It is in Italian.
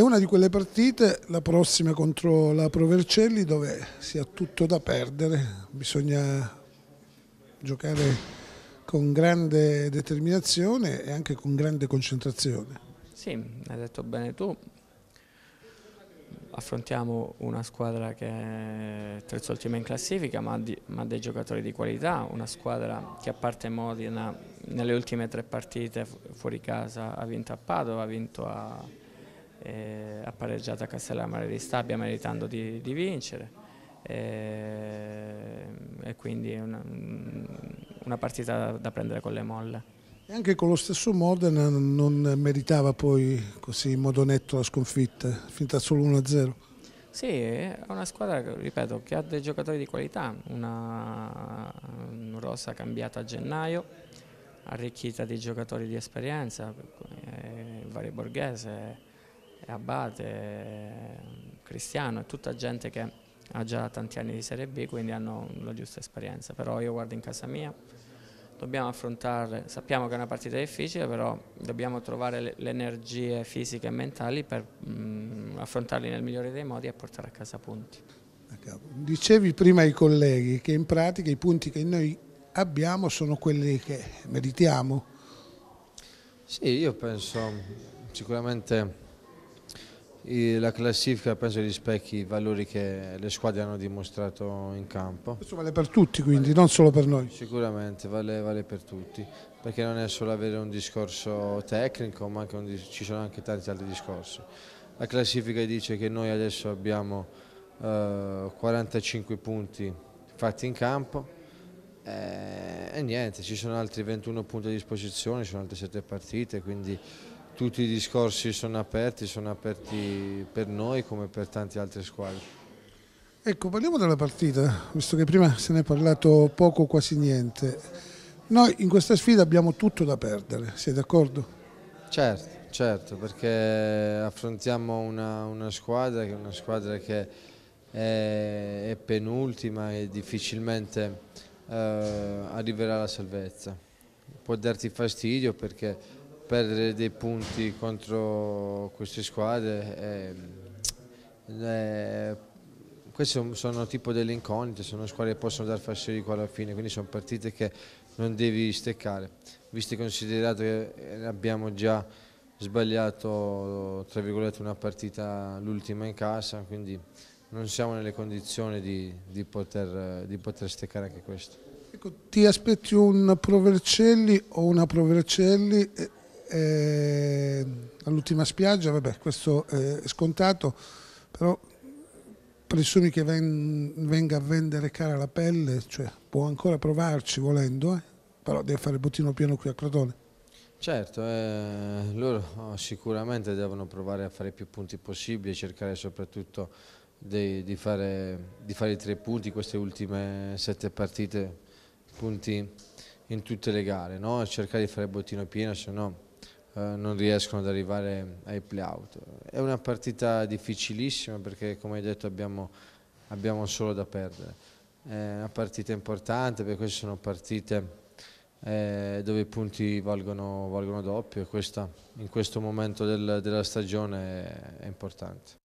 È una di quelle partite, la prossima contro la Pro Vercelli, dove si ha tutto da perdere, bisogna giocare con grande determinazione e anche con grande concentrazione. Sì, hai detto bene tu. Affrontiamo una squadra che è terzo terz'ultima in classifica, ma, di, ma dei giocatori di qualità, una squadra che a parte Modena nelle ultime tre partite fuori casa ha vinto a Padova, ha vinto a, eh, ha pareggiato a Castellammare di Stabia meritando di, di vincere eh, e quindi una, mm, una partita da prendere con le molle. E anche con lo stesso Modena non meritava poi così in modo netto la sconfitta, finita solo 1-0. Sì, è una squadra, ripeto, che ha dei giocatori di qualità, una, una mm, rosa cambiata a gennaio, arricchita di giocatori di esperienza, eh, vari borghese, è abate, eh, è cristiano, è tutta gente che ha già tanti anni di Serie B, quindi hanno la giusta esperienza. Però io guardo in casa mia, dobbiamo affrontare, sappiamo che è una partita difficile, però dobbiamo trovare le, energie fisiche e mentali per mh, mm, affrontarli nel migliore dei modi e portare a casa punti. Dicevi prima ai colleghi che in pratica i punti che noi abbiamo sono quelli che meritiamo. Sì, io penso sicuramente la classifica penso rispecchi i valori che le squadre hanno dimostrato in campo. Questo vale per tutti quindi, vale. non solo per noi? Sicuramente, vale, vale, per tutti, perché non è solo avere un discorso tecnico, ma un, ci sono anche tanti altri discorsi. La classifica dice che noi adesso abbiamo eh, 45 punti fatti in campo eh, e niente, ci sono altri 21 punti a disposizione, ci sono altre 7 partite, quindi tutti i discorsi sono aperti, sono aperti per noi come per tante altre squadre. Ecco, parliamo della partita, visto che prima se ne è parlato poco, quasi niente. Noi in questa sfida abbiamo tutto da perdere, sei d'accordo? Certo, certo, perché affrontiamo una, una, squadra che è una squadra che è, è penultima e difficilmente eh, arriverà alla salvezza. Può darti fastidio perché perdere dei punti contro queste squadre. È, ehm, è, queste sono tipo delle incognite, sono squadre che possono dar fastidio di qua alla fine, quindi sono partite che non devi steccare, visto e considerato che eh, abbiamo già sbagliato una partita l'ultima in casa, quindi non siamo nelle condizioni di, di, poter, di poter steccare anche questo. Ecco, ti aspetti un Provercelli o una Provercelli eh, all'ultima spiaggia, vabbè questo eh, è scontato, però presumi che ven venga a vendere cara la pelle, cioè può ancora provarci volendo, eh? però deve fare il bottino pieno qui a Crotone. Certo, eh, loro oh, sicuramente devono provare a fare più punti possibili cercare soprattutto di, di, fare, di fare i tre punti queste ultime sette partite, punti in tutte le gare, no? cercare di fare il bottino pieno, se no eh, non riescono ad arrivare ai playout. È una partita difficilissima perché come hai detto abbiamo, abbiamo solo da perdere. È una partita importante perché queste sono partite eh, dove i punti valgono, valgono doppio e questa, in questo momento del, della stagione è, è importante.